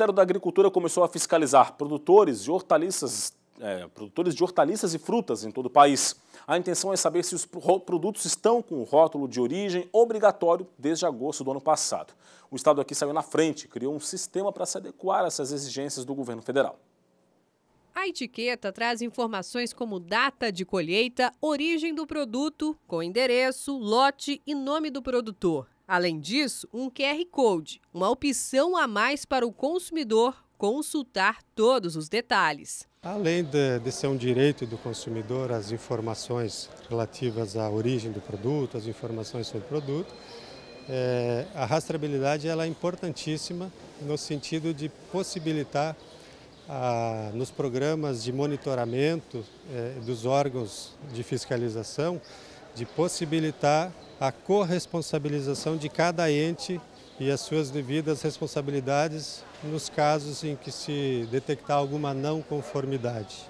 Ministério da Agricultura começou a fiscalizar produtores de hortaliças, é, produtores de hortaliças e frutas em todo o país. A intenção é saber se os produtos estão com o rótulo de origem obrigatório desde agosto do ano passado. O Estado aqui saiu na frente, criou um sistema para se adequar a essas exigências do governo federal. A etiqueta traz informações como data de colheita, origem do produto, com endereço, lote e nome do produtor. Além disso, um QR Code, uma opção a mais para o consumidor consultar todos os detalhes. Além de, de, ser um direito do consumidor, as informações relativas à origem do produto, as informações sobre o produto, é, a rastreabilidade ela é importantíssima no sentido de possibilitar a, ah, nos programas de monitoramento é, dos órgãos de fiscalização de possibilitar a corresponsabilização de cada ente e as suas devidas responsabilidades nos casos em que se detectar alguma não conformidade.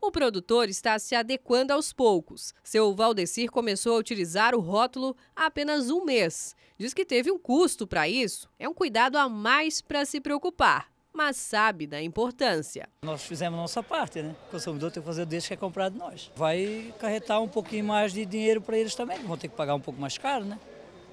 O produtor está se adequando aos poucos. Seu Valdecir começou a utilizar o rótulo há apenas um mês. Diz que teve um custo para isso. É um cuidado a mais para se preocupar mas sabe da importância. Nós fizemos nossa parte, né? O consumidor tem que fazer o desde que é comprado de nós. Vai carretar um pouquinho mais de dinheiro para eles também, vão ter que pagar um pouco mais caro, né?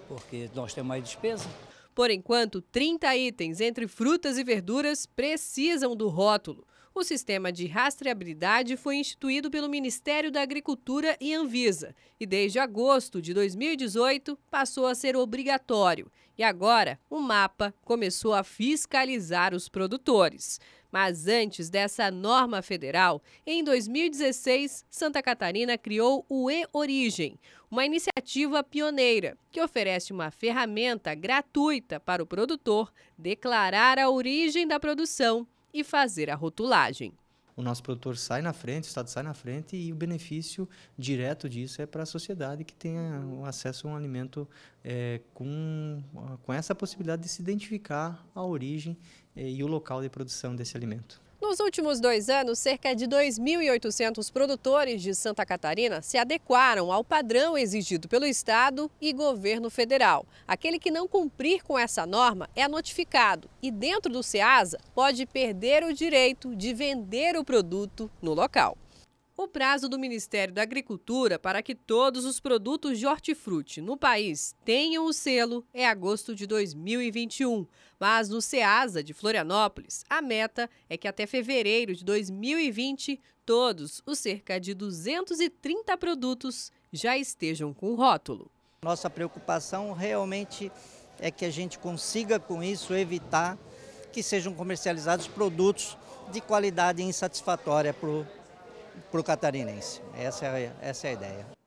Porque nós temos mais despesa. Por enquanto, 30 itens entre frutas e verduras precisam do rótulo. O sistema de rastreabilidade foi instituído pelo Ministério da Agricultura e Anvisa e, desde agosto de 2018, passou a ser obrigatório. E agora, o mapa começou a fiscalizar os produtores. Mas antes dessa norma federal, em 2016, Santa Catarina criou o E-Origem, uma iniciativa pioneira que oferece uma ferramenta gratuita para o produtor declarar a origem da produção e fazer a rotulagem. O nosso produtor sai na frente, o Estado sai na frente e o benefício direto disso é para a sociedade que tenha acesso a um alimento é, com, com essa possibilidade de se identificar a origem é, e o local de produção desse alimento. Nos últimos dois anos, cerca de 2.800 produtores de Santa Catarina se adequaram ao padrão exigido pelo Estado e governo federal. Aquele que não cumprir com essa norma é notificado e, dentro do SEASA, pode perder o direito de vender o produto no local. O prazo do Ministério da Agricultura para que todos os produtos de hortifruti no país tenham o selo é agosto de 2021, mas no SEASA de Florianópolis, a meta é que até fevereiro de 2020 todos os cerca de 230 produtos já estejam com rótulo. Nossa preocupação realmente é que a gente consiga com isso evitar que sejam comercializados produtos de qualidade insatisfatória para o para o catarinense. Essa é, essa é a ideia.